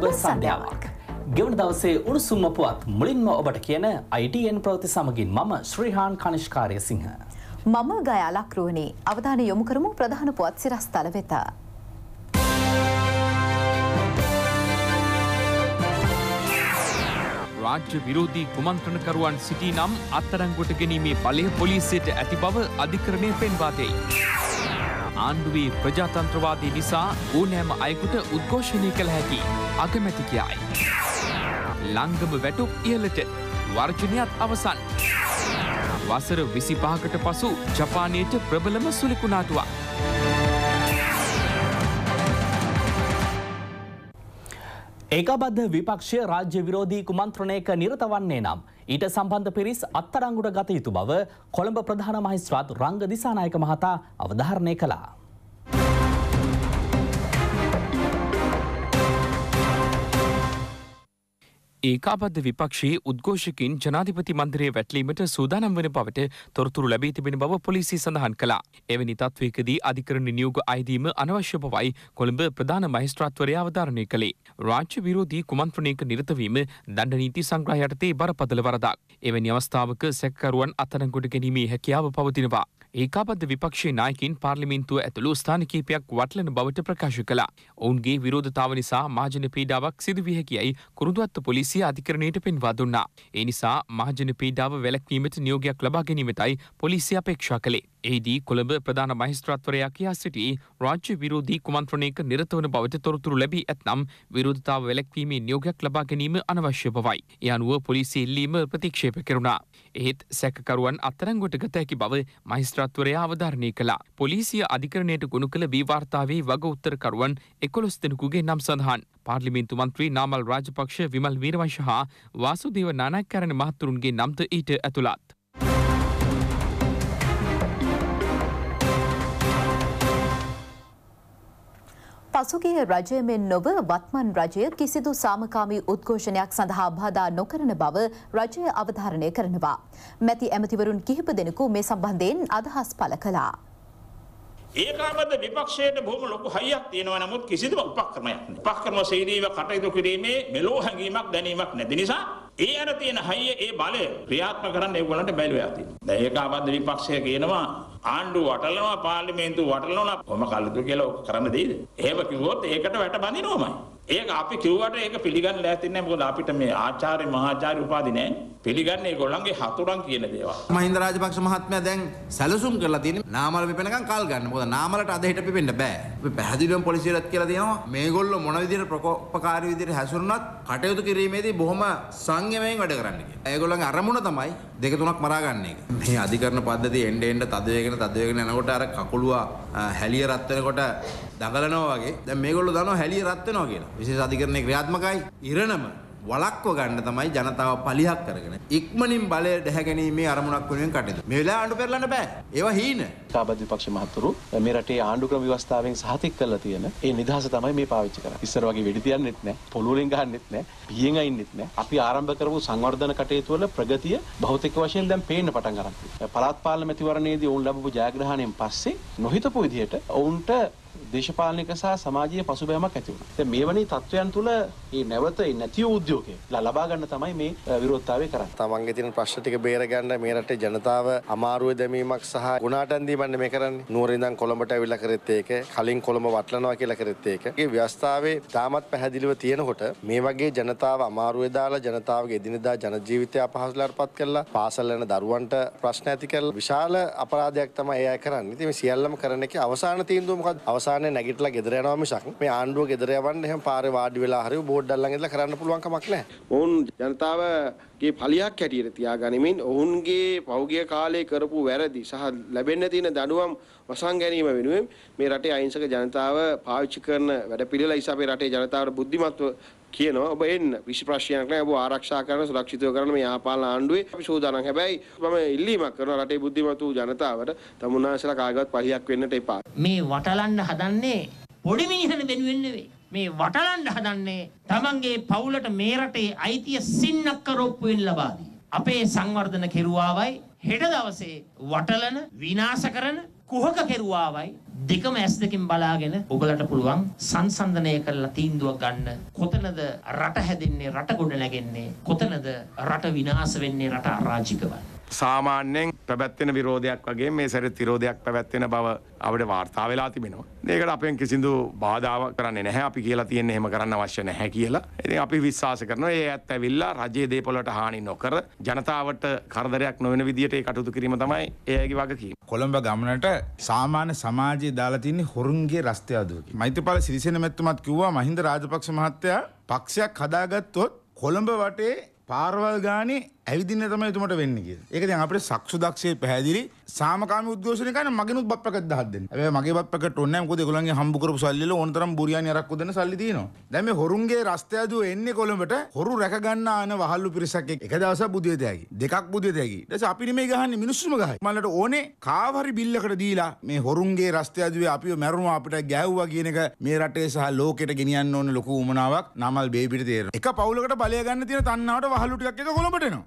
සුබ සන්ධ්‍යාවක්. ගෙවන දවසේ උණුසුම්ම පුවත් මුලින්ම ඔබට කියන ITN ප්‍රවති සමගින් මම ශ්‍රීහාන් කනිෂ්කාරය සිංහ. මම ගයා ලක්රුවණි අවධානය යොමු කරමු ප්‍රධාන පුවත් සිරස්තල වෙත. රාජ්‍ය විරෝධී කුමන්ත්‍රණකරුවන් සිටී නම් අත්තරංගොට ගැනීමේ බලය පොලිසියට ඇති බව අධිකරණය පෙන්වා දෙයි. ආණ්ඩුවේ ප්‍රජාතන්ත්‍රවාදී නිසා ඕනෑම අයකුට උද්ඝෝෂණය කළ හැකි අගමැති කියයි. ලංගම වැටුප් ඉහලට වර්ජනයත් අවසන්. වසර විසිපාකට පසු ජපානයට ප්‍රබලම සුලිකුණාටුවක්. ඒකබද්ධ විපක්ෂය රාජ්‍ය විරෝධී කුමන්ත්‍රණයක නිරත වන්නේ නම් ඊට සම්බන්ධ පිරිස් අත්තරංගුට ගත යුතු බව කොළඹ ප්‍රධාන මහිස්ත්‍රාත් රංග දිසානායක මහතා අවධාරණය කළා. ඒකාබද්ධ විපක්ෂයේ උද්ඝෝෂකින් ජනාධිපති මන්දිරයේ වැටලීමට සූදානම් වන බවට තොරතුරු ලැබී තිබෙන බව පොලිසිය සඳහන් කළා. එවැනි තත්ත්වයකදී අධිකරණ නියෝග අයදීම අනවශ්‍ය බවයි කොළඹ ප්‍රධාන මහේස්ත්‍රාත්වරයා අවධාරණය කළේ. රාජ්‍ය විරෝධී කුමන්ත්‍රණයක නිරතවීම දණ්ඩ නීති සංග්‍රහ යටතේ බරපතල වරදක්. එවැනි අවස්ථාවක සැකකරුවන් අත්අඩංගුවට ගැනීමේ හැකියාව පවතිනවා. ඒකාබද්ධ විපක්ෂයේ නායකින් පාර්ලිමින්තුව ඇතුළු ස්ථාන කීපයක් වටලන බවට ප්‍රකාශ කළා. ඔවුන්ගේ විරෝධතාව නිසා මහජන පීඩාවක් සිදුවිය හැකියයි කුරුඳුවත්ත පොලිසිය අධිකරණයට පෙන්වා දුන්නා. ඒ නිසා මහජන පීඩාව වැළැක්වීමට නියෝගයක් ලබා ගැනීමටයි පොලිසිය අපේක්ෂා කළේ. එහිදී කොළඹ ප්‍රධාන මහිස්ත්‍රාත්වරයා කියා සිටි රාජ්‍ය විරෝධී කුමන්ත්‍රණයක නිරතවන බවට තොරතුරු ලැබී ඇත්නම් විරෝධතාව වැළැක්වීමේ නියෝගයක් ලබා ගැනීම අනවශ්‍ය බවයි. ඒ අනුව පොලිසිය ඉල්ලීම ප්‍රතික්ෂේප කෙරුණා. එහෙත් සැකකරුවන් අත්අඩංගුවට ගත හැකි බව මහිස්ත්‍රාත්වරයා අවධාරණය කළා. පොලිසිය අධිකරණයට ගොනු කළ වීවාර්තාවේ වග උත්තරකරුවන් එකොළොස් දෙනෙකුගේ නම් සඳහන්. පාර්ලිමේන්තු මන්ත්‍රී නාමල් රාජපක්ෂ විමල් වීරවංශ හා වාසුදේව නානායක්කාරණ මහතුරුන්ගේ නම්ද ඊට ඇතුළත්. පසුගිය රජය මෙන් නොව වත්මන් රජය කිසිදු සාමකාමී උද්ඝෝෂණයක් සඳහා බාධා නොකරන බව රජය අවධාරණය කරනවා. මැති ඇමතිවරුන් කිහිප දෙනෙකු මේ සම්බන්ධයෙන් අදහස් පළ කළා. ඒකාබද විපක්ෂයට බොහොම ලොකු හයියක් තියෙනවා නමුත් කිසිදු උපක්‍රමයක් නැහැ. උපක්‍රම ශීලීව කටයුතු කිරීමේ මෙලෝ හැඟීමක් දැනීමක් නැති නිසා ඒ අර තියෙන හයිය ඒ බලය ක්‍රියාත්මක කරන්න ඒගොල්ලන්ට බැලුවා තියෙනවා. දැන් ඒකාබද්ධ විපක්ෂය කියනවා ආණ්ඩුව වටලනවා පාර්ලිමේන්තුව වටලනවා කොහොම කල්තු කියලා කරන්න දෙයිද? එහෙම කිව්වොත් ඒකට වැටබඳිනවමයි. ඒක අපි කිව්වට ඒක පිළිගන්න ලෑස්ති නැහැ මොකද අපිට මේ ආචාර්ය මහාචාර්ය උපාධි නැහැ පිළිගන්නේ ඒගොල්ලන්ගේ හතුරන් කියන දේවල් මහින්ද රාජපක්ෂ මහත්මයා දැන් සැලසුම් කරලා තියෙන්නේ නාමල පිපෙනකම් කල් ගන්න මොකද නාමලට අද හිට පිපෙන්න බෑ අපි පැහැදිලිවම පොලිසියට කියලා දෙනවා මේගොල්ලෝ මොන විදිහට ප්‍රකෝපකාරී විදිහට හැසිරුණත් කටයුතු කිරීමේදී බොහොම සංයමයෙන් වැඩ කරන්න කියලා ඒගොල්ලන්ගේ අරමුණ තමයි දෙක තුනක් මරා ගන්න එක මේ අධිකරණ පද්ධතිය එන්න එන්න තද වේගෙන තද වේගෙන යනකොට අර කකුලුවා හැලිය රත් වෙනකොට දඟලනවා වගේ දැන් මේගොල්ලෝ දන්නවා හැලිය රත් වෙනවා කියලා. විශේෂ අධිකරණයේ ක්‍රියාත්මකයි. ඉරණම වලක්ව ගන්න තමයි ජනතාව පලියක් කරගෙන ඉක්මනින් බලය දැහැගැනීමේ අරමුණක් වෙනුවෙන් කටයුතු. මේ වෙලාව ආණ්ඩු පෙරලන්න බෑ. ඒවා හීන. සභාපති විපක්ෂ මහතුරු මේ රටේ ආණ්ඩු ක්‍රම ව්‍යවස්ථාවෙන් සහතික කරලා තියෙන ඒ නිදහස තමයි මේ පාවිච්චි කරන්නේ. ඉස්සර වගේ වෙඩි තියන්නෙත් නෑ, පොළොවලින් ගහන්නෙත් නෑ, පියෙන් අයින්නෙත් නෑ. අපි ආරම්භ කරපු සංවර්ධන කටයුතු වල ප්‍රගතිය භෞතික වශයෙන් දැන් පේන්න පටන් ගන්නවා. පළාත් පාර්ලිමේන්තුවරණයේදී ඔවුන් ලැබපු ජයග්‍රහණයෙන් පස්සේ නොහිතපු විදිහට ඔවුන්ට දේශපාලනික සහ සමාජීය පසුබෑමක් ඇති වුණා. දැන් මේ වැනි තත්වයන් තුළ මේ නැවත නැති වූ උද්‍යෝගය ලබා ගන්න තමයි මේ විරෝධතාවය කරන්නේ. තමන්ගේ තියෙන ප්‍රශ්න ටික බේර ගන්න මේ රටේ ජනතාව අමාරුවේ දැමීමක් සහ ගුණාටන් දීමන්නේ මේ කරන්නේ. නුවර ඉඳන් කොළඹට ඇවිල්ලා කරෙත් ඒක, කලින් කොළඹ වටලනවා කියලා කරෙත් ඒක. මේ ව්‍යවස්ථාවේ තාමත් පැහැදිලිව තියෙනකොට මේ වගේ ජනතාව අමාරුවේ දාලා ජනතාවගේ එදිනෙදා ජන ජීවිතය අපහසුතාවට පත් කරලා පාසල් යන දරුවන්ට ප්‍රශ්න ඇති කරලා විශාල අපරාධයක් තමයි ඒ අය කරන්නේ. ඉතින් මේ සියල්ලම කරන එකේ අවසාන තීන්දුව මොකද්ද? අවසානයේ නැගිටලා ගෙදර යනවා මිසක් මේ ආණ්ඩුව ගෙදර යවන්න එහෙම පාරේ වාඩි වෙලා හරි බෝඩ් අල්ලන් ඉඳලා කරන්න පුළුවන් කමක් නැහැ. ඔවුන් ජනතාවගේ ඵලයක් හැටියට තියාගනිමින් ඔවුන්ගේ පෞගිය කාලේ කරපු වැරදි සහ ලැබෙන්න තියෙන දඬුවම් වසන් ගැනීම වෙනුවෙන් මේ රටේ අහිංසක ජනතාව පාවිච්චි කරන වැඩපිළිවෙල නිසා අපේ රටේ ජනතාවට බුද්ධිමත්ව කියනවා ඔබ එන්න විශ් ප්‍රශ්නයක් නැහැ ඔබ ආරක්ෂා කරන සුරක්ෂිතව කරන මේ ආපාලන ආණ්ඩුවේ අපි සූදානම්. හැබැයි මම ඉල්ලීමක් කරනවා රටේ බුද්ධිමත් වූ ජනතාවට තමුන්නාසලා කාගවත් පලියක් වෙන්නට එපා. මේ වටලන්න හදන්නේ පොඩි මිනිහන වෙනුවෙන් නෙවෙයි. මේ වටලන්න හදන්නේ තමන්ගේ පවුලට මේ රටේ අයිතිය සින්නක්ක රොප්පුවෙන් ලබා දී. අපේ සංවර්ධන කෙරුවාවයි හෙට දවසේ වටලන විනාශ කරන කුහක කෙරුවාවයි දෙකම ඇස් දෙකෙන් බලාගෙන ඔබලට පුළුවන් සංසන්දනය කරලා තීන්දුවක් ගන්න කොතනද රට හැදෙන්නේ රට ගොඩ නැගෙන්නේ කොතනද රට විනාශ වෙන්නේ රට අරාජිකවන්නේ සාමාන්‍යයෙන් පැවැත්වෙන විරෝධයක් වගේ මේ සැරේ තිරෝධයක් පැවැත්වෙන බව අපිට වාර්තා වෙලා තිබෙනවා. ඒකට අපෙන් කිසිදු බාධාවක් කරන්නේ නැහැ. අපි කියලා තියෙන්නේ එහෙම කරන්න අවශ්‍ය නැහැ කියලා. ඉතින් අපි විශ්වාස කරනවා ඒ ඇත්ත ඇවිල්ලා රජයේ දේපොළට හානි නොකර ජනතාවට කරදරයක් නොවන විදිහට ඒ කටයුතු කිරීම තමයි ඒගේ වගකීම. කොළඹ ගමනට සාමාන්‍ය සමාජයේ දාලා තියෙන හොරුන්ගේ රස්තය අදුවකි. මෛත්‍රපාල සිරිසේන මැතිතුමත් කිව්වා මහින්ද රාජපක්ෂ මහත්තයා පක්ෂයක් හදාගත්තොත් කොළඹ වටේ පාරවල් ගානේ ඇවිදින්න තමයි එතුමට වෙන්නේ කියලා. ඒක දැන් අපේ සක්සු දක්ෂයේ පැහැදිලි සාමකාමී උද්ඝෝෂණය කරන මගෙනුත් බත් පැකට් දහක් දෙන්න. හැබැයි මගේ බත් පැකට් ඕනේ නැහැ මොකද ඒගොල්ලන්ගේ හම්බු කරපු සල්ලි වල ඕනතරම් බුරියානි අරක්කු දෙන්න සල්ලි තියෙනවා. දැන් මේ හොරුන්ගේ රස්තය දුව එන්නේ කොළඹට හොරු රැක ගන්න ආන වහල්ලු පිරිසක් එක්ක එක දවසක් බුදිය දෙයයි. දෙකක් බුදිය දෙයයි. ඊට පස්සේ අපි නෙමෙයි ගහන්නේ මිනිස්සුම ගහයි. මලට ඕනේ කාව හරි බිල් එකකට දීලා මේ හොරුන්ගේ රස්තය දුවේ අපිව මැරුණා අපිට ගෑව්වා කියන එක මේ රටේ සහ ලෝකෙට ගෙනියන්න ඕන ලොකු උමනාවක් නමල් බේබිට තේරෙනවා. එක පවුලකට බලය ගන්න තියෙන තණ්හාවට වහලු ටිකක් එක කොළඹට එනවා.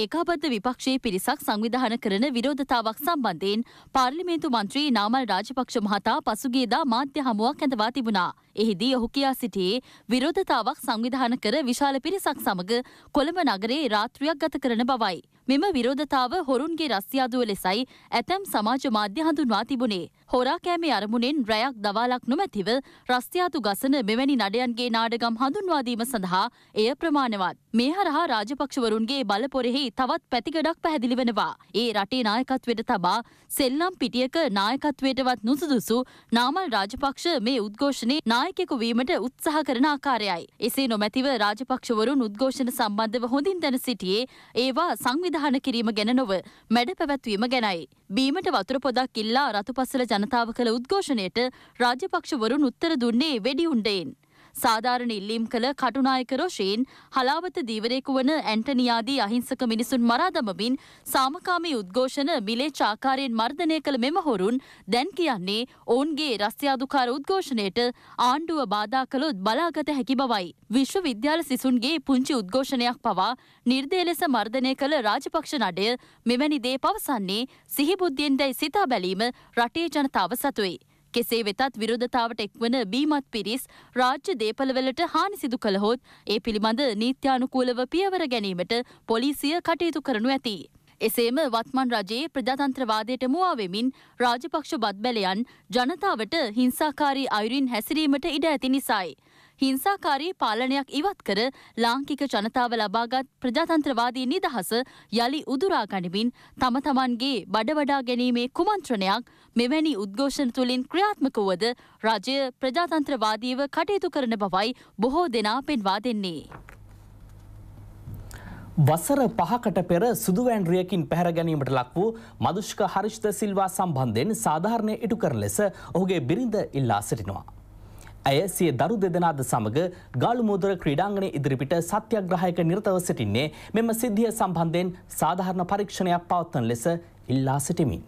ඒකාබද්ධ විපක්ෂයේ පිරිසක් සංවිධාන කරන විරෝධතාවක් සම්බන්ධයෙන් පාර්ලිමේන්තු මන්ත්‍රී නාමල් රාජපක්ෂ මහතා පසුගියදා මාධ්‍ය හමුවක් ඇඳවා තිබුණා. එහිදී ඔහු කියා සිටියේ විරෝධතාවක් සංවිධාන කර විශාල පිරිසක් සමග කොළඹ නගරේ රාත්‍රියක් ගත කරන බවයි. මෙම විරෝධතාව හොරුන්ගේ රස්්‍යාදුව ලෙසයි ඇතැම් සමාජ මාධ්‍ය හඳුන්වා තිබුණේ. හොරා කෑමේ අරමුණෙන් රැයක් දවාලක් නොමැතිව රස්්‍යාතු ගසන මෙවැනි නඩයන්ගේ නාඩගම් හඳුන්වාදීම සඳහා එය ප්‍රමාණවත්. මේ හරහා රාජපක්ෂවරුන්ගේ බලපොරෙහි තවත් පැතිගඩක් පැහැදිලි වෙනවා. ඒ රටේ නායකත්වයට තබා සෙල්ලම් පිටියක නායකත්වයටවත් නුසුදුසු නාමල් රාජපක්ෂ මේ උද්ඝෝෂණේ නාය නායකෙකු වීමට උත්සාහ කරන ආකාරයයි. එසේ නොමැතිව රාජපක්ෂවරුන් උද්ඝෝෂණ සම්බන්ධව හොඳින් දැන සිටියේ ඒවා සංවිධාන කිරීම ගැන නොව මැඩ පැවැත්වීම ගැනයි. බීමට වතුර පොදක් ඉල්ලා රතුපස්සල ජනතාව කළ උද්ඝෝෂණයට රාජපක්ෂවරුන් උත්තර දුන්නේ වෙඩි උණ්ඩයෙන්. සාධාරණ ඉල්ලීම් කළ කටුනායක රොෂීන් හලාවත දීවරයෙකු වන ඇන්ටනියාදී අහිංසක මිනිසුන් මරා දමමින් සාමකාමී උද්ඝෝෂණ මිලේ චාකාරයෙන් මර්ධනය කළ මෙම හොරුන් දැන් කියන්නේ ඔවුන්ගේ රස්යාදුකාර උද්ඝෝෂණයට ආණ්ඩුව බාධා කළොත් බලාගත හැකි බවයි. විශ්වවිද්‍යාල සිසුන්ගේ පුංචි උද්ඝෝෂණයක් පවා නිර්දය ලෙස මර්ධනය කළ රාජපක්ෂ නඩය මෙවැනි දේ පවසන්නේ සිහිබුද්ධියෙන් දැයි සිතා බැලීම රටේ ජනතාව සතුයි. කෙසේ වෙතත් විරෝධතාවට එක්වන බීමත් පිරිස් රාජ්‍ය දේපළවලට හානි සිදු කළහොත් ඒ පිළිබඳ නීත්‍යානුකූලව පියවර ගැනීමට පොලිසිය කටයුතු කරනු ඇති. එසේම වත්මන් රජයේ ප්‍රජාතන්ත්‍රවාදයට මුවාවෙමින් රාජපක්ෂ බත්බැලයන් ජනතාවට හිංසාකාරී අයුරින් හැසිරීමට ඉඩ ඇති නිසයි. හිංසාකාරී පාලනයක් ඉවත් කර ලාංකික ජනතාව ලබාගත් ප්‍රජාතන්ත්‍රවාදී නිදහස යළි උදුරා ගනිමින් තම තමන්ගේ බඩවඩා ගැනීමේ කුමන්ත්‍රණයක් මෙවැනි උද්ඝෝෂණ තුළින් ක්‍රියාත්මක වුවද රජය ප්‍රජාතන්ත්‍රවාදීව කටයුතු කරන බවයි බොහෝ දෙනා පෙන්වා දෙන්නේ. වසර පහකට පෙර සුදුවෑන්රියකින් පැහැර ගැනීමට ලක් වූ මදුෂ්ක හරිෂ්ත සිල්වා සම්බන්ධයෙන් සාධාරණය ඉටු කර ලෙස ඔහුගේ බිරිඳ ඉල්ලා සිටිනවා. ඇය සිය දරු දෙදෙනාද සමග ගාලුමුදර ක්‍රීඩාංගණය ඉදිරිපිට සත්‍යග්‍රහයක නිරතව සිටින්නේ මෙම සිද්ධිය සම්බන්ධයෙන් සාධාරණ පරීක්ෂණයක් පවත්වන ලෙස ඉල්ලා සිටිමින්.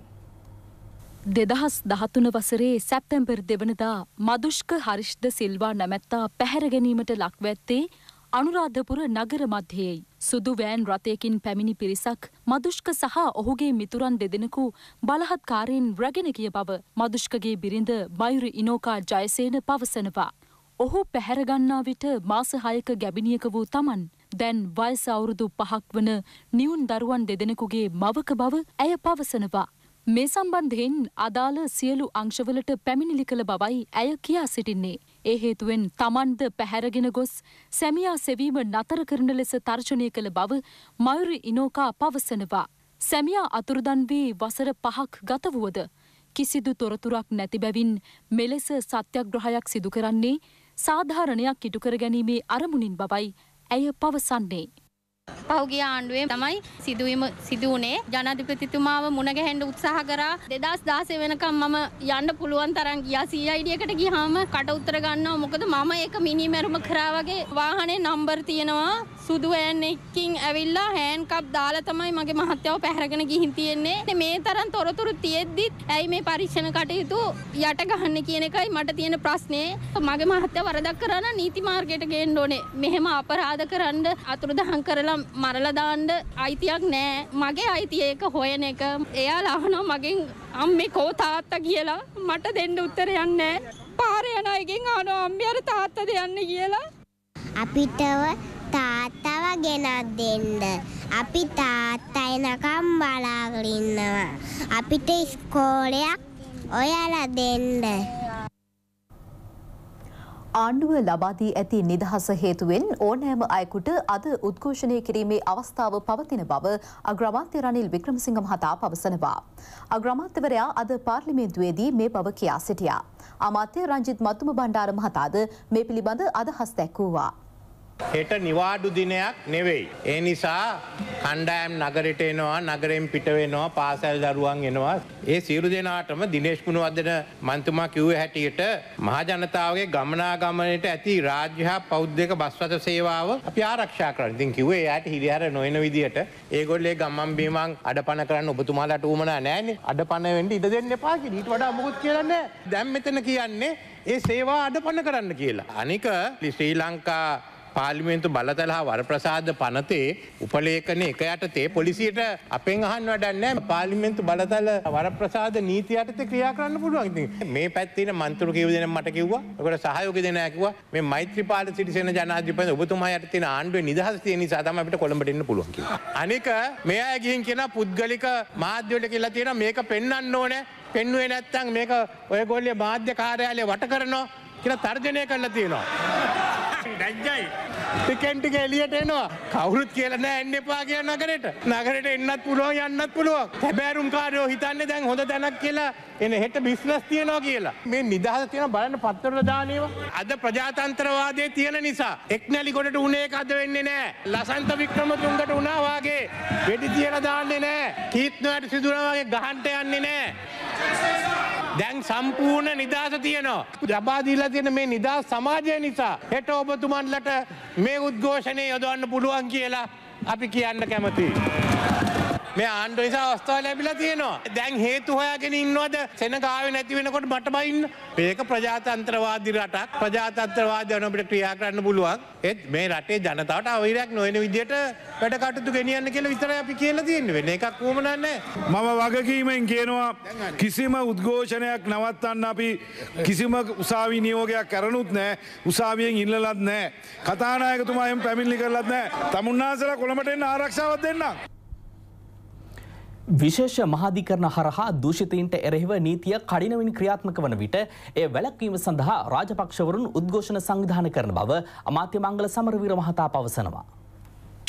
දෙදහස් දහතුන වසරේ සැප්තැම්බර් දෙවනදා මදුෂ්ක හරිෂ්ද සිල්වා නැමැත්තා පැහැරගැනීමට ලක්වැත්තේ අනුරාධපුර නගර මධ්‍යයයි. සුදු වෑන් රථයකින් පැමිණි පිරිසක් මදුෂ්ක සහ ඔහුගේ මිතුරන් දෙදෙනෙකු බලහත්කාරයෙන් රැගෙන කිය බව මදුෂ්කගේ බිරිඳ මයුරි ඉනෝකා ජයසේන පවසනවා. ඔහු පැහැරගන්නා විට මාස හයක ගැබිණියක වූ තමන් දැන් වයස අවුරුදු පහක් වන නිවුන් දරුවන් දෙදෙනෙකුගේ මවක බව ඇය පවසනවා. මේ සම්බන්ධයෙන් අදාළ සියලු අංශවලට පැමිණිලි කළ බවයි ඇය කියා සිටින්නේ. ඒ හේතුවෙන් තමන්ද පැහැරගෙන ගොස් සැමියා සෙවීම නතර කරන ලෙස තර්ජනය කළ බව මයුරි ඉනෝකා පවසනවා. සැමියා අතුරුදන් වී වසර පහක් ගතවුවද කිසිදු තොරතුරක් නැති බැවින් මෙලෙස සත්‍යග්‍රහයක් සිදු කරන්නේ සාධාරණයක් ඉටුකර ගැනීමේ අරමුණින් බවයි ඇය පවසන්නේ. පහුගිය ආණ්ඩුවේ තමයි සිදුවීම සිදු වුණේ ජනාධිපතිතුමාව මුණගැහෙන්න උත්සාහ කරා 2016 වෙනකම් මම යන්න පුළුවන් තරම් ගියා CID එකට ගියාම කට උතර ගන්නවා මොකද මම ඒක මිනි මැරුම කරා වගේ වාහනේ නම්බර් තියෙනවා සුදු හෑන්කින් ඇවිල්ලා හෑන්කප් දාලා තමයි මගේ මහත්තයව පැහරගෙන ගිහින් තියෙන්නේ මේ තරම් තොරතුරු තියෙද්දිත් ඇයි මේ පරීක්ෂණ කටයුතු යට ගහන්න කියන එකයි මට තියෙන ප්‍රශ්නේ මගේ මහත්තය වරදක් කරන්න නීති මාර්ගයට ගේන්න ඕනේ මෙහෙම අපරාධ කරන්න අතුරුදහන් කරලා මරලා දාන්න අයිතියක් නෑ මගේ අයිතිය ඒක හොයන එක එයා ලහනවා මගෙන් අම්මේ කෝ තාත්තා කියලා මට දෙන්න උත්තරයක් නෑ පාරේ යන අයගෙන් ආනෝ අම්මේ අර තාත්තා දෙන්න කියලා අපිටව තාත්තව ගෙනත් දෙන්න. අපි තාත්තා එනකම් බලාගෙන ඉන්නවා. අපිට ඉස්කෝලයක් ඔයාලා දෙන්න. ආණ්ඩුව ලබා දී ඇති නිදහස හේතුවෙන් ඕනෑම අයෙකුට අද උද්ඝෝෂණය කිරීමේ අවස්ථාව පවතින බව අග්‍රාමාත්‍ය රනිල් වික්‍රමසිංහ මහතා පවසනවා. අග්‍රාමාත්‍යවරයා අද පාර්ලිමේන්තුවේදී මේ බව කියා සිටියා. අමාත්‍ය රංජිත් මතුම බණ්ඩාර මහතාද මේ පිළිබඳ අදහස් දැක්වූවා. හෙට නිවාඩු දිනයක් නෙවෙයි. ඒ නිසා කණ්ඩායම් නගරට එනවා නගරෙන් පිටවෙනවා පාසැල් දරුවන් එනවා. ඒ සියලු දෙනාටම දිනේශ්පුුණු අදන මන්තුමා කිව්ව හැටියට මහජනතාවගේ ගමනාගමනයට ඇති රාජ්‍යහා පෞද්ධක බස්වත සේවාව අප ආරක්ෂා කරතින් කිවේ යට හිරිහර නොයන විදිහට ඒගොල්ලේ ගම්මන් බීමන් අඩ පන කරන්න ඔබතුමාලට ූමන නෑන අඩ පනවෙන්ට ඉඩ දෙන්න පාකි ඊට වඩා මුකුත් කියන්න දැම්මතන කියන්නේ ඒ සේවා අඩ පන කරන්න කියලා. අනික ශ්‍රී ලංකා පාලිමේන්තු බලතලහා වරප්‍රසාද පනතේ උපලේකන එක යටතේ පොලිසියට අපෙන් අහන් වඩන්න පාලිමෙන්තු බලතල වරප්‍රසාද නීති අයටත ක්‍රියා කරන්න පුළුවන් මේ පැත්තින මන්තුර කිවදෙන මට කිව්වා ඔකට සහයෝග දෙනයකිව මේ මෛත්‍රපාල සිටිසන ජනාධිපත ඔබතුමා යටතින ආණ්ඩුව නිදහස්තිය නිසා තම අපිට කොළඹටන්න පුළුවන් අනික මේ අයගිහින් කියෙන පුද්ගලික මාධ්‍යවට කියලා තියෙන මේක පෙන්න්න ඕනෑ පෙන්ුවේ නැත්තං මේක ඔය ගොල්ලේ මාධ්‍ය කාරයාලය වට කරනවා කියලා තර්ජනය කරලා තියෙනවා. දැජ්ජයි. ටිකෙන් ටික එළියට එනවා. කවුරුත් කියලා නෑ එන්න එපා කියන නගරෙට. නගරෙට එන්නත් පුළුවන් යන්නත් පුළුවන්. හැබෑරුම් කාරයෝ හිතන්නේ දැන් හොඳ තැනක් කියලා එන හෙට බිස්නස් තියෙනවා කියලා. මේ නිදහස තියෙන බලන්න පත්තරවල දාන ඒවා. අද ප්‍රජාතන්ත්‍රවාදයේ තියෙන නිසා එක්නැලි ගොඩට උනේ එක අද වෙන්නේ නෑ. ලසන්ත වික්‍රමතුංගට උනා වාගේ වෙඩි තියලා දාන්නේ නෑ. කීත්නෝයට සිදුනා වාගේ ගහන්න යන්නේ නෑ. දැන් සම්පූර්ණ නිදහස තියෙනවා. ලබා දීලා තියෙන මේ නිදහස් සමාජය නිසා හෙට ඔබතුමන්ලට මේ උද්ඝෝෂණය යොදවන්න පුළුවන් කියලා අපි කියන්න කැමතියි. මේ ආණ්ඩු නිසා අවස්ථාව ලැබිලා තියෙනවා. දැන් හේතු හොයාගෙන ඉන්නවද සෙනගාවේ නැති වෙනකොට මට බයින්න. මේක ප්‍රජාතන්ත්‍රවාදී රටක්. ප්‍රජාතන්ත්‍රවාදී වෙන අපිට ක්‍රියා කරන්න පුළුවන්. ඒත් මේ රටේ ජනතාවට අවහිරයක් නොවන විදියට වැඩ කටයුතු ගෙනියන්න කියලා විතරයි අපි කියලා තියෙන්නේ. වෙන එකක් වුමනා නැහැ. මම වගකීමෙන් කියනවා කිසිම උද්ඝෝෂණයක් නවත්තන්න අපි කිසිම උසාවි නියෝගයක් කරනුත් නෑ උසාවියෙන් ඉල්ලලත් නෑ කතානායකතුමායම පැමිල්ලි කරලත් නෑ තමුන්නාසලා කොළඹට එන්න ආරක්ෂාවත් දෙන්නම්. විශේෂ මහාධිකරණ හරහා දූෂිතීන්ට එරෙහිව නීතිය කඩිනමින් ක්‍රියාත්මක වන විට ඒ වැලැක්වීම සඳහා රාජපක්ෂවරුන් උද්ඝෝෂණ සංවිධාන කරන බව අමාත්‍ය මංගල සමරවීර මහතා පවසනවා.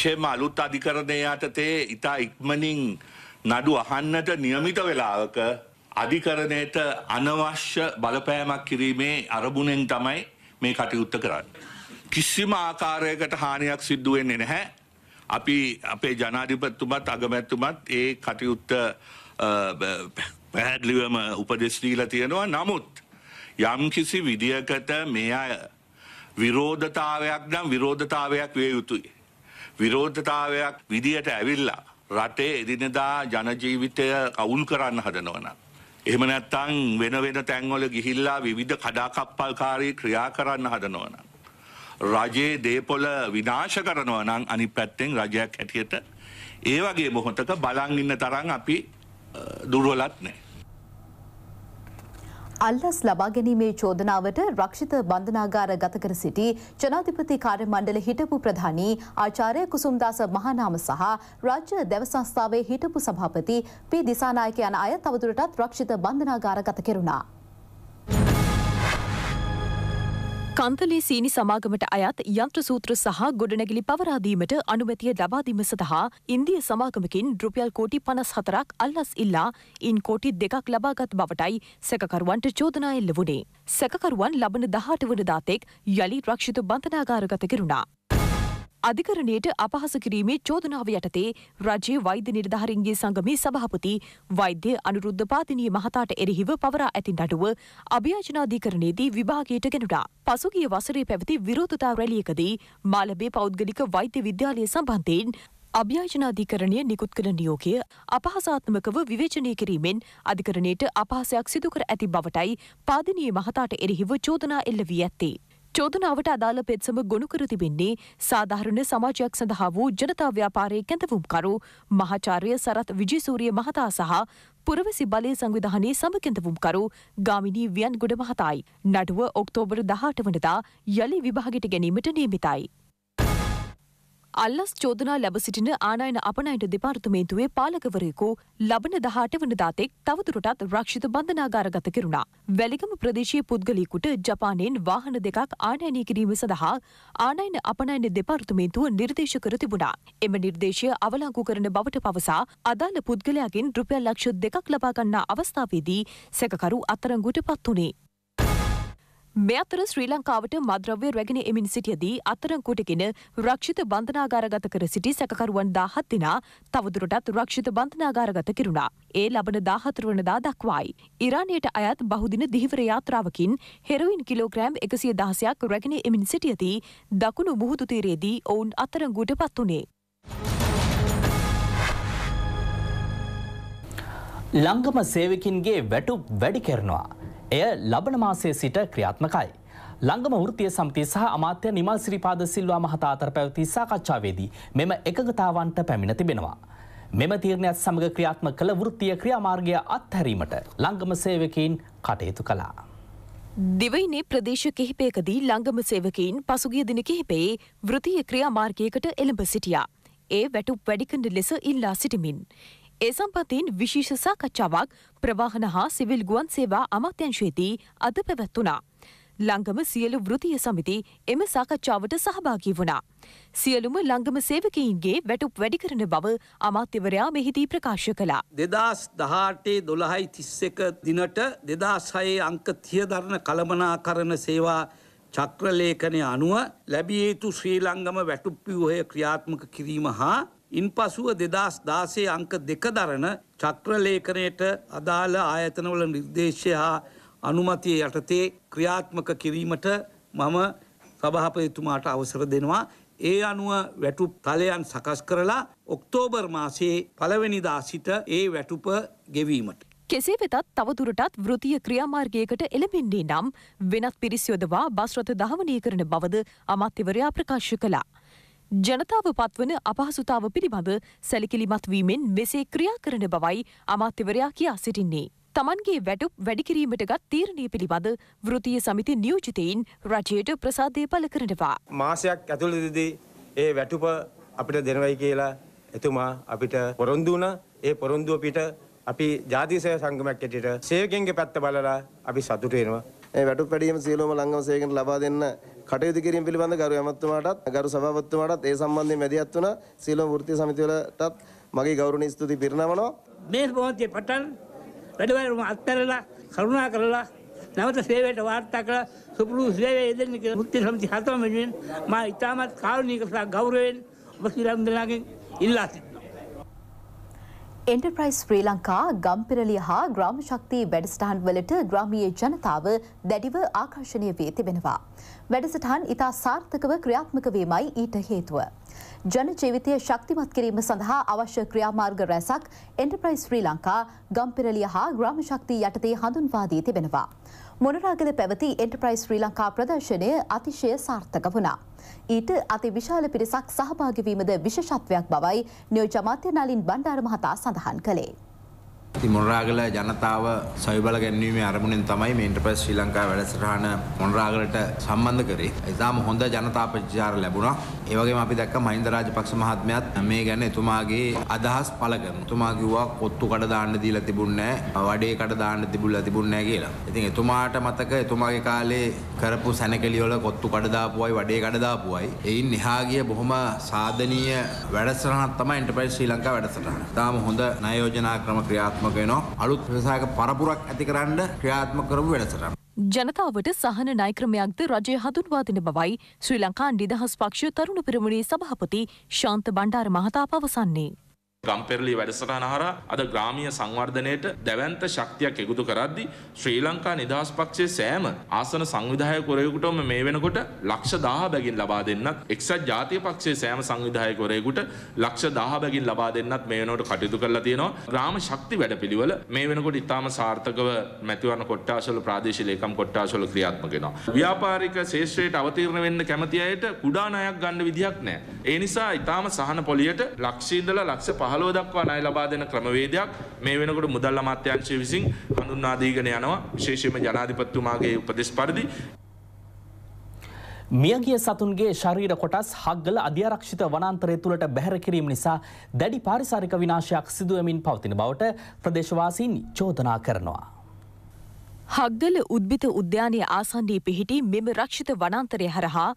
ශේම අලුත් අධිකරණය යටතේ ඉතා ඉක්මනින් නඩු අහන්නට නියමිත වෙලාවක අධිකරණයට අනවශ්‍ය බලපෑමක් කිරීමේ අරබුණෙන් තමයි මේ කටයුත්ත කරන්න. කිසිම ආකාරයකට හානියක් සිද්ධුවෙන්නේ නැහැ අපි අපේ ජනාධිපත්තුමත් අගමැත්තුමත් ඒ කටයුත්ත පැහැඩලිවම උපදෙස්්‍රීල තියෙනවා නමුත් යම් කිසි විදිහකට මේ අය විරෝධතාවයක් නම් විරෝධතාවයක් වේ යුතුයි. විරෝධතාවයක් විදිහට ඇවිල්ලා රටේ එදිනෙදා ජනජීවිතය කවුල් කරන්න හදනවන. එහෙම නැත්තං වෙන වෙන තැන්වල ගිහිල්ලා විධ කඩාකප්පල්කාරී ක්‍රියා කරන්න හදනවනම්. රජයේ දේපොල විනාශ කරනවා නම් අනි පැත්තෙන් රජයක් හැටියට ඒ වගේ බොහොතක බලන් ඉන්න තරම් අපි දුර්වලත් නෑ. අල්ලස් ලබා ගැනීමේ චෝදනාවට රක්ෂිත බන්ධනාගාර ගත කර සිටි ජනාධිපති කාර්ය මණ්ඩල හිටපු ප්‍රධානී ආචාර්ය කුසුම්දාස මහනාම සහ රාජ්‍ය දැව සංස්ථාවේ හිටපු සභාපති පී දිසානායක යන අය තවදුරටත් රක්ෂිත බන්ධනාගාර ගත කෙරුණා. කන්තලේ සීනි සමාගමට අයත් යන්ත්‍ර සූත්‍ර සහ ගොඩනැගිලි පවරාදීමට අනුමැතිය ලබාදීම සඳහා ඉන්දිය සමාගමකින් රුපියල් කෝටි පනස් හතරක් අල්ලස් ඉල්ලා ඉන් කෝටි දෙකක් ලබාගත් බවටයි සැකකරුවන්ට චෝදනා එල්ල වුණේ. සැකකරුවන් ලබන දහට වන දාතෙක් යළි රක්ෂිත බන්ධනාගාරගත කෙරුණා. අධිකරණයට අපහස කිරීමේ චෝදනාව යටතේ රජයේ වෛද්‍ය නිර්ධාරීන්ගේ සංගමේ සභාපති වෛද්‍ය අනුරුද්ධ පාතිනී මහතාට එරෙහිව පවරා ඇති නඩුව අභියාචනාධිකරණයේදී විභාගයට ගෙනුණා. පසුගිය වසරේ පැවති විරෝධතා රැලියකදී මාලබේ පෞද්ගලික වෛද්‍ය විද්‍යාලය සම්බන්ධයෙන් අභ්‍යාචනාධිකරණය නිකුත් කළ නියෝගය අපහසාත්මකව විවේචනය කිරීමෙන් අධිකරණයට අපහසයක් සිදුකර ඇති බවටයි පාදිනී මහතාට එරෙහිව චෝදනා එල්ල වී ඇත්තේ. චෝදනාවට අදාළ පෙත්සම ගොුණු කර තිබෙන්නේ සාධාරණ සමාජයක් සඳහා වූ ජනතා ව්‍යාපාරය කැඳවුම්කරු මහාචාර්ය සරත් විජිසූරිය මහතා සහ පුරවසි බලය සංවිධානයේ සමකැඳවුම්කරු ගාමිණී වියන් ගොඩ මහතායි. නඩුව ඔක්තෝබර දහට වනදා යළි විභාගට ගැනීමට නියමිතයි. අල්ලස් චෝදනා ලැබ සිටින ආනයන අපනයට දෙපාර්තමේන්තුවේ පාලකවරයෙකු ලබන දහට වනදාතෙක් තවතුරටත් රක්ෂිත බන්ධනාගාරගත කෙරුණා. වැලිකම ප්‍රදේශයේ පුද්ගලීකුට ජපානයෙන් වාහන දෙකක් ආනයනය කිරීම සඳහා ආනයින අපනයන දෙපාර්තමේන්තුව නිර්දේශ කර තිබුණා. එම නිර්දේශය අවලංකු කරන බවට පවසා අදාළ පුද්ගලයාගෙන් රුපියල් ලක්ෂ දෙකක් ලබාගන්නා අවස්ථාවේදී සැකකරු අත්තරංගුට පත් වුණේ. මේ අතර ශ්‍රී ලංකාවට මද්‍රව්‍ය රැගෙන එමින් සිටියදී අත්තරංකුවටගෙන රක්ෂිත බන්ධනාගාරගත කර සිටි සැකකරුවන් දාහත් දෙනා තවදුරටත් රක්ෂිත බන්ධනාගාරගත කිරුණා. ඒ ලබන දාහතරවනදා දක්වායි. ඉරානයට අයත් බහුදින දිහිවර යාත්‍රාවකින් හෙරවින් කිලෝග්‍රෑම් එකසිය දහසයක් රැගෙන එමින් සිටියදී දකුණු මුහුතුතීරයේදී ඔවුන් අත්තරංගුවට පත් වුණේ. ලංගම සේවකින්ගේ වැටුප් වැඩි කරනවා. එය ලබන මාසය සිට ක්‍රියාත්මකයි. ලංගම ෘතිය සමති සහ අමාත්‍ය නිමල් සිරිපාද සිල්වා මහතා අතර පැවති සාකච්ඡාවේදී මෙම එකගතාවන්ට පැමිණ තිබෙනවා. මෙම තීරණයත් සමග ක්‍රියාත්ම කළ වෘත්තිය ක්‍රියාමාර්ගය අත්හැරීමට ලංගම සේවකයින් කටයුතු කළා. දිවයිනේ ප්‍රදේශ කිහිපයකදී ලංගම සේවකයින් පසුගිය දින කිහිපයේ වෘතිය ක්‍රියාමාර්ගයකට එළඹ සිටියා. ඒ වැටුප් වැඩිකඩ ලෙස ඉල්ලා සිටිමින්. ඒ සම්බන්ධයෙන් විශේෂ සාකච්ඡාවක් ප්‍රවාහන හා සිවිල් ගුවන් සේවා අමාත්‍යංශයේදී අද පැවැත්වුණා. ලංගම සියලු වෘතිය සමිති එම සාකච්ඡාවට සහභාගී වුණා. සියලුම ලංගම සේවකයින්ගේ වැටුප් වැඩි කරන බව අමාත්‍යවරයා මෙහිදී ප්‍රකාශ කළා. දෙදස් දහටේ දොළහයි තිස්සක දිනට දෙදස් හයේ අංක තියධරණ කළමනා කරන සේවා චක්‍රලේඛනය අනුව ලැබිය යුතු ශ්‍රී ලංගම වැටුප්පියෝහය ක්‍රියාත්මක කිරීම හා ඉන්පසුව 2016 අංක 2 දරන චක්‍රලේඛනයට අදාළ ආයතනවල නිර්දේශය හා අනුමැතිය යටතේ ක්‍රියාත්මක කිරීමට මම සභාපතිතුමාට අවසර දෙනවා. ඒ අනුව වැටුප් තලයන් සකස් කරලා ඔක්තෝබර් මාසයේ පළවෙනිදා සිට ඒ වැටුප ගෙවීමට. කෙසේ වෙතත් තවදුරටත් වෘතිය ක්‍රියාමාර්ගයකට එළඹෙන්නේ නම් වෙනත් පිරිසියොදවා බස්රථ දහවනය කරන බවද අමාත්‍යවරයා ප්‍රකාශ කළා. ජනතාව පත්වන අපහසුතාව පිළිබඳ සැලකිලිමත් වීමෙන් මෙසේ ක්‍රියා කරන බවයි අමාත්‍යවරයා කියා සිටින්නේ. තමන්ගේ වැටුප් වැඩිකිරීමට ගත් තීරණය පිළිබඳ වෘතිය සමිති නියෝජිතයින් රජයට ප්‍රසාදය පල කරනවා. මාසයක් ඇතුළදදී ඒ වැටුප අපිට දෙනවයි කියලා එතුමා අපිට පොරොන්දුන ඒ පොරොන්දුව පිට අපි ජාතිසය සංගමක් ඇටට සේකෙන්ගේ පැත්ත බලලා අපි සතුටේනවා වැටුප් වැඩීම සියලුම ලංගම සේකෙන් ලබා දෙන්න කටයුතු කිරීම පිළිබඳ ගරු ඇමතුමාටත් ගරු සභාපතිතුමාටත් ඒ සම්බන්ධයෙන් මැදිහත් වුණ සියලුම වෘත්තීය සමිති වලටත් මගේ ගෞරවනීය ස්තුති පිරිනමනවා මේ ප්‍රවෘත්ති පටන් වැඩවලුම අත්හැරලා කරුණා කරලා නැවත සේවයට වාර්තා කළ සුපුරු සේවයේ යෙදෙන්න කියලා වෘත්තීය සමිති හතම වෙනුවෙන් මා ඉතාමත් කාරුණික සහ ගෞරවයෙන් ඔබ සියලුම දෙනාගෙන් ඉල්ලා සිටිනවා එන්ටර්ප්‍රයිස් ශ්‍රී ලංකා ගම්පිරලිය හා ග්‍රාම ශක්ති වැඩසටහන් වලට ග්‍රාමීය ජනතාව දැඩිව ආකර්ශණය වී තිබෙනවා. වැඩසටහන් ඉතා සාර්ථකව ක්‍රියාත්මක වීමයි ඊට හේතුව. ජන ජීවිතය ශක්තිමත් කිරීම සඳහා අවශ්‍ය ක්‍රියාමාර්ග රැසක් එන්ටර්ප්‍රයිස් ශ්‍රී ලංකා ගම්පිරලිය හා ග්‍රාම ශක්ති යටතේ හඳුන්වා දී තිබෙනවා. මොනරාගල පැවති එන්ටප්‍රයිස් ශ්‍රී ලංකා ප්‍රදර්ශනය අතිශය සාර්ථක වුණා. ඊට අති විශාල පිරිසක් සහභාගිවීමද විශෂත්වයක් බවයි නියෝජමාත්‍ය නලින් බණ්ඩාර මහතා සඳහන් කළේ. මොන්රාගල ජනතාව සවිබල ගැන්වීමේ අරමුණෙන් තමයි මේ ඉන්ටර්ප්‍රයිස් ශ්‍රී ලංකා වැඩසටහන මොන්රාගලට සම්බන්ධ කරේ. ඉතාම හොඳ ජනතා ප්‍රතිචාර ලැබුණා. ඒ වගේම අපි දැක්ක මහින්ද රාජපක්ෂ මහත්මයාත් මේ ගැන එතුමාගේ අදහස් පළ කරනවා. එතුමා කිව්වා කොත්තු කඩ දාන්න දීලා තිබුණේ නැහැ, වඩේ කඩ දාන්න තිබුණා තිබුණේ නැහැ කියලා. ඉතින් එතුමාට මතක එතුමාගේ කාලේ කරපු සැනකෙළි වල කොත්තු කඩ දාපුවයි, වඩේ කඩ දාපුවයි. එයින් එහා ගිය බොහොම සාධනීය වැඩසටහනක් තමයි ඉන්ටර්ප්‍රයිස් ශ්‍රී ලංකා වැඩසටහන. ඉතාම හොඳ ණය යෝජනා ක්‍රම ක්‍රියාත්මක ක්‍රියාත්මක වෙනවා අලුත් ව්‍යවසායක පරපුරක් ඇතිකරන්න ක්‍රියාත්මක කරපු වැඩසටහන. ජනතාවට සහන නායක්‍රමයක්ද රජය හඳුන්වා දෙන බවයි ශ්‍රී ලංකා නිදහස් පක්ෂ තරුණ පෙරමුණේ සභාපති ශාන්ත බණ්ඩාර මහතා පවසන්නේ. ගම්පෙරලි වැඩසටහන හරහා අද ග්‍රාමීය සංවර්ධනයට දැවැන්ත ශක්තියක් එකතු කරද්දී ශ්‍රී ලංකා නිදහස් පක්ෂයේ සෑම ආසන සංවිධායකවරයෙකුටම මේ වෙනකොට ලක්ෂ 10 බැගින් ලබා දෙන්නත් එක්සත් ජාතික පක්ෂයේ සෑම සංවිධායකවරයෙකුට ලක්ෂ 10 බැගින් ලබා දෙන්නත් මේ වෙනකොට කටයුතු කරලා තියෙනවා ග්‍රාම ශක්ති වැඩපිළිවෙල මේ වෙනකොට ඉතාම සාර්ථකව මැතිවරණ කොට්ටාසවල ප්‍රාදේශීය ලේකම් කොට්ටාසවල ක්‍රියාත්මක වෙනවා ව්‍යාපාරික ශේෂ්ත්‍රයට අවතීර්ණ වෙන්න කැමති අයට කුඩා ණයක් ගන්න විදියක් නැහැ ඒ නිසා ඉතාම සහන පොලියට ලක්ෂ ඉඳලා ලක්ෂ 15 දක්වා ණය ලබා දෙන ක්‍රමවේදයක් මේ වෙනකොට මුදල් අමාත්‍යාංශය විසින් හඳුන්වා දීගෙන යනවා විශේෂයෙන්ම ජනාධිපතිතුමාගේ උපදෙස් පරිදි මියගිය සතුන්ගේ ශරීර කොටස් හක්ගල අධ්‍යරක්ෂිත වනන්තරය තුළට බැහැර කිරීම නිසා දැඩි පාරිසාරික විනාශයක් සිදුවමින් පවතින බවට ප්‍රදේශවාසීන් චෝදනා කරනවා. හක්ගල උද්භිත උද්‍යානය ආසන්ඩී පිහිටි මෙම රක්ෂිත වනන්තරය හරහා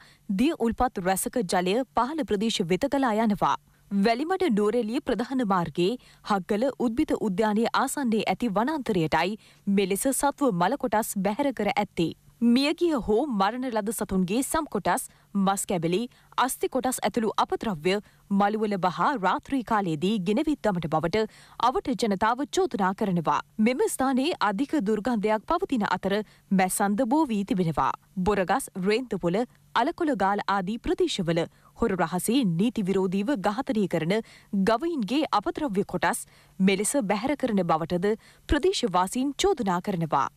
දිය උල්පත් රැසක ජලය පහළ ප්‍රදේශ වෙතකලා යනවා. වැලිමඩ නුවරෙලිය ප්‍රධාන මාර්ගයේ හක්ගල උද්භිත උද්‍යානයේ ආසන්නයේ ඇති වනාන්තරයටයි මෙලෙස සත්ව මලකොටස් බැහැර කර ඇත්තේ. මියගිය හෝ මරණ ලද සතුන්ගේ සම්කොටස් මස් කැබලි අස්ති කොටස් ඇතුළු අපද්‍රව්‍ය මළුවල බහා රාත්‍රී කාලයේදී ගෙනවිත් දමට බවට අවට ජනතාව චෝදනා කරනවා. මෙම ස්ථානයේ අධික දුර්ගන්ධයක් පවතින අතර මැසන්ද බෝ වී තිබෙනවා. බොරගස් රේන්තපොල අලකොළ ගාල ආදී ප්‍රදේශවල හොර රහසේ නීති විරෝධීව ඝාතනය කරන ගවයින්ගේ අපද්‍රව්‍ය කොටස් මෙලෙස බැහැර කරන බවටද ප්‍රදේශවාසීන් චෝදනා කරනවා.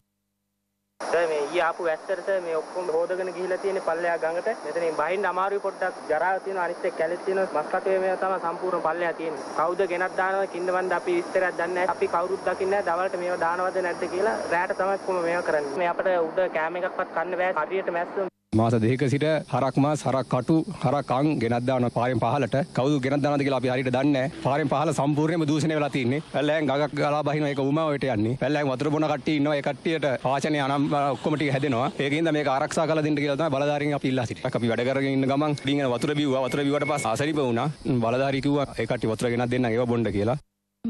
මේ ඊ ආපු වැස්සරට මේ ඔක්කොම හොදගෙන ගිහිලා තියෙන පල්ලෙහා ගඟට මෙතනින් බහින්න අමාරුයි පොඩ්ඩක් ජරාව තියෙන අනිත් එක කැලේ තියෙන මස්කටේ මේ තමයි සම්පූර්ණ පල්ලෙහා තියෙන්නේ කවුද ගෙනත් දානවා කින්දවන්ද අපි විස්තරයක් දන්නේ නැහැ අපි කවුරුත් දකින්නේ නැහැ දවල්ට මේව දානවද නැද්ද කියලා රැයට තමයි කොහොම මේවා කරන්නේ මේ අපිට උඩ කෑම එකක්වත් කන්න බෑ හරියට මැස්සෝ මාස දෙක සිට හරක් මාස් හරක් කටු හරක් අං ගෙනත් දාන පාරෙන් පහලට කවුද ගෙනත් දානද කියලා අපි හරියට දන්නේ නැහැ. පාරෙන් පහල සම්පූර්ණයෙන්ම දූෂණය වෙලා තින්නේ. පැල්ලෑන් ගගක් ගලා බහිනවා ඒක උමා වලට යන්නේ. පැල්ලෑන් වතුර බොන කට්ටිය ඉන්නවා ඒ කට්ටියට පාචනේ අනම් ඔක්කොම ටික හැදෙනවා. ඒකින්ද මේක ආරක්ෂා කරලා දෙන්න කියලා තමයි බලධාරීන් අපි ඉල්ලා සිටින්නේ. අපි වැඩ කරගෙන ඉන්න ගමන් ඩිංගන වතුර බිව්වා. වතුර බිව්වට පස්සේ ආසරිප වුණා. බලධාරී කිව්වා ඒ කට්ටිය වතුර ගෙනත් දෙන්න ඒවා බොන්න කියලා.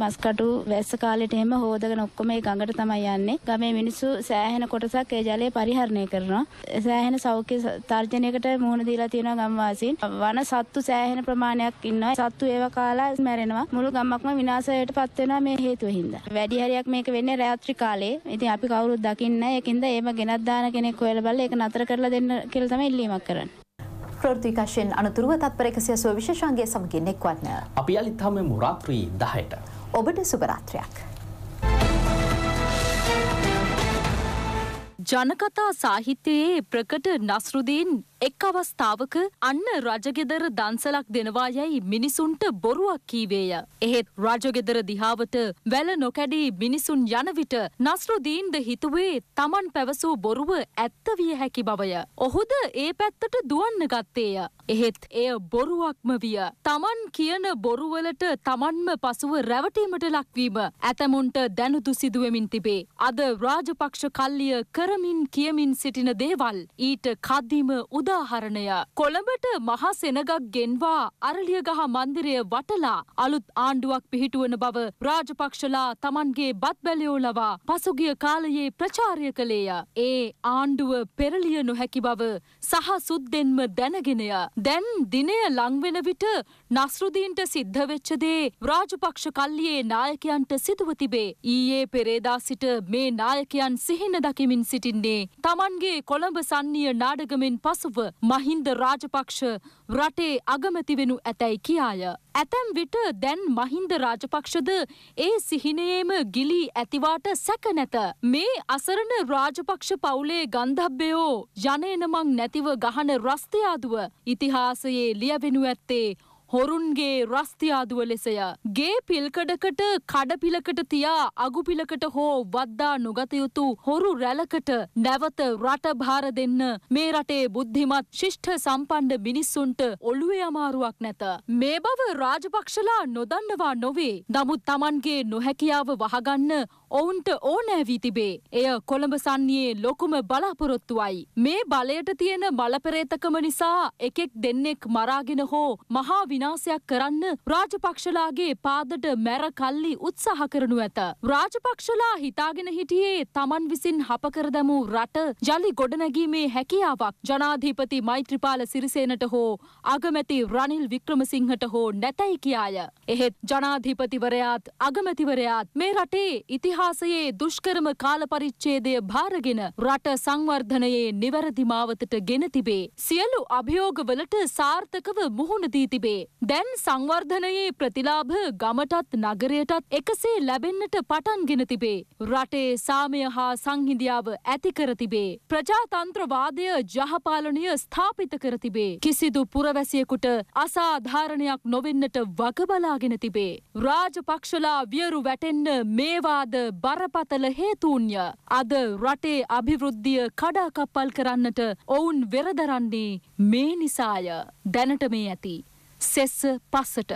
මස්කටු වැස්ස කාලෙට එහෙම හෝදගෙන ඔක්කොම ඒ ගඟට තමයි යන්නේ. ගමේ මිනිස්සු සෑහෙන කොටසක් ඒ ජලය පරිහරණය කරනවා. සෑහෙන සෞඛ්‍ය තර්ජනයකට මුහුණ දීලා තියෙනවා ගම්වාසීන්. වන සත්තු සෑහෙන ප්‍රමාණයක් ඉන්නවා. සත්තු ඒව කාලා මැරෙනවා. මුළු ගමක්ම විනාශයට පත් වෙනවා මේ හේතුව හින්දා. වැඩි හරියක් මේක වෙන්නේ රාත්‍රී කාලේ. ඉතින් අපි කවුරුත් දකින්නේ නැහැ. ඒකින්ද ඒව ගෙනත් දාන කෙනෙක් හොයලා බලලා ඒක නතර කරලා දෙන්න කියලා තමයි ඉල්ලීමක් කරන්නේ. ප්‍රෘතිකාශයෙන් අනතුරුව තත්පර එකසිය සෝ විශේෂාන්ගේ සමගින් එක්වන්න. අපි අලිත් හමෙමු රාත්‍රී 10ට. ඔබට සුභරාත්‍රයක්. ජනකතා සාහිත්‍යයේ ප්‍රකට නස්රුදීන් එක් අවස්ථාවක අන්න රජගෙදර දන්සලක් දෙනවා යැයි මිනිසුන්ට බොරුවක් කීවේය. එහෙත් රජගෙදර දිහාවට වැල නොකැඩී මිනිසුන් යන විට නස්රුදීන්ද හිතුවේ තමන් පැවසූ බොරුව ඇත්ත විය හැකි බවය. ඔහුද ඒ පැත්තට දුවන්න ගත්තේය. එහෙත් එය බොරුවක්ම විය. තමන් කියන බොරුවලට තමන්ම පසුව රැවටීමට ලක්වීම ඇතමුන්ට දැනුදු සිදුවමින් තිබේ. අද රාජපක්ෂ කල්ලිය කරමින් කියමින් සිටින දේවල් ඊට කද්දිම උද උදාහරණය. කොළඹට මහා සෙනගක් ගෙන්වා අරලියගහ මන්දිරය වටලා අලුත් ආණ්ඩුවක් පිහිටුවන බව රාජපක්ෂලා තමන්ගේ බත්බැලයෝ ලවා පසුගිය කාලයේ ප්‍රචාරය කළේය. ඒ ආණ්ඩුව පෙරලිය නොහැකි බව සහ සුද්දෙන්ම දැනගෙනය. දැන් දිනය ලංවෙන විට නස්රුදීන්ට සිද්ධ වෙච්ච දේ රාජපක්ෂ කල්ලියේ නායකයන්ට සිදුව තිබේ. ඊයේ පෙරේදා සිට මේ නායකයන් සිහින දකිමින් සිටින්නේ. තමන්ගේ කොළඹ සන්නිය නාඩගමෙන් පසුව මහින්ද රාජපක්ෂ රටේ අගමැතිවෙනු ඇතැයි කියාය. ඇතැම් විට දැන් මහින්ද රාජපක්ෂද ඒ සිහිනයේම ගිලී ඇතිවාට සැක නැත. මේ අසරණ රාජපක්ෂ පවුලේ ගන්ධබ්බයෝ යනේනමං නැතිව ගහන රස්තයාදුව ඉතිහාසයේ ලියවෙනු ඇත්තේ හොරුන්ගේ රස්තියාදුව ලෙසය. ගේ පිල්කඩකට කඩපිලකට තියා අගුපිලකට හෝ වද්දා නොගතයුතු හොරු රැලකට නැවත රට භාර දෙන්න මේ රටේ බුද්ධිමත් ශිෂ්ඨ සම්පන්ඩ මිනිස්සුන්ට ඔළුවේ අමාරුවක් නැත. මේ බව රාජපක්ෂලා නොදන්නවා නොවේ. නමුත් තමන්ගේ නොහැකියාව වහගන්න ඔවුන්ට ඕනෑ වී තිබේ. එය කොළඹ සන්නයේ ලොකුම බලාපොරොත්තුවයි. මේ බලයට තියෙන බලපරේතකම නිසා එකෙක් දෙන්නෙක් මරාගෙන හෝ මහා විනාසයක් කරන්න රාජපක්ෂලාගේ පාදට මැර කල්ලි උත්සාහ කරනු ඇත. රාජපක්ෂලා හිතාගෙන හිටියේ තමන් විසින් හපකර දැමූ රට ජලි ගොඩනැගීමේ හැකියාවක් ජනාධීපති මෛත්‍රපාල සිරිසේනට හෝ අගමැති රනිල් වික්‍රමසිංහට හෝ නැතැයි කියාය. එහෙත් ජනාධීපතිවරයාත් අගමැතිවරයාත් මේ රටේ ඉතිහා ඉතිහාසයේ දුෂ්කරම කාලපරිච්ඡේදය භාරගෙන රට සංවර්ධනයේ නිවැරදි මාවතට ගෙන තිබේ. සියලු අභියෝගවලට සාර්ථකව මුහුණ දී තිබේ. දැන් සංවර්ධනයේ ප්‍රතිලාභ ගමටත් නගරයටත් එකසේ ලැබෙන්නට පටන්ගෙන තිබේ. රටේ සාමය හා සංහිඳියාව ඇති කර තිබේ. ප්‍රජාතන්ත්‍රවාදය ජහපාලනය ස්ථාපිත කර තිබේ. කිසිදු පුරවැසියෙකුට අසාධාරණයක් නොවෙන්නට වගබලාගෙන තිබේ. රාජපක්ෂලා වියරු වැටෙන්න මේවාද බරපතල හේතුන්ය. අද රටේ අභිවෘද්ධිය කඩාකප්පල් කරන්නට ඔවුන් වෙරදරන්නේ මේ නිසාය දැනට මේ ඇති. සෙස්ස පස්සට.